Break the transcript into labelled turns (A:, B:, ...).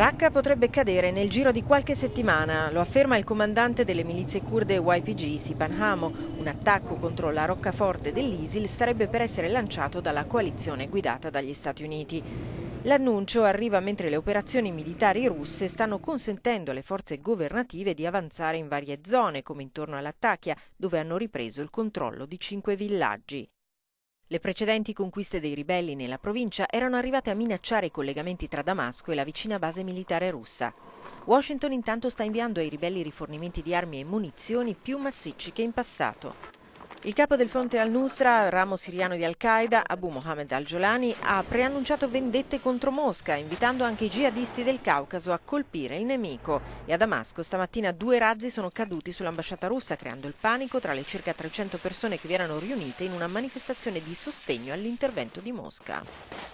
A: Raqqa potrebbe cadere nel giro di qualche settimana, lo afferma il comandante delle milizie kurde YPG Sipan Hamo. Un attacco contro la roccaforte dell'ISIL starebbe per essere lanciato dalla coalizione guidata dagli Stati Uniti. L'annuncio arriva mentre le operazioni militari russe stanno consentendo alle forze governative di avanzare in varie zone, come intorno alla dove hanno ripreso il controllo di cinque villaggi. Le precedenti conquiste dei ribelli nella provincia erano arrivate a minacciare i collegamenti tra Damasco e la vicina base militare russa. Washington intanto sta inviando ai ribelli rifornimenti di armi e munizioni più massicci che in passato. Il capo del fronte al-Nusra, ramo siriano di Al-Qaeda, Abu Mohammed al-Jolani, ha preannunciato vendette contro Mosca, invitando anche i jihadisti del Caucaso a colpire il nemico. E a Damasco stamattina due razzi sono caduti sull'ambasciata russa, creando il panico tra le circa 300 persone che vi erano riunite in una manifestazione di sostegno all'intervento di Mosca.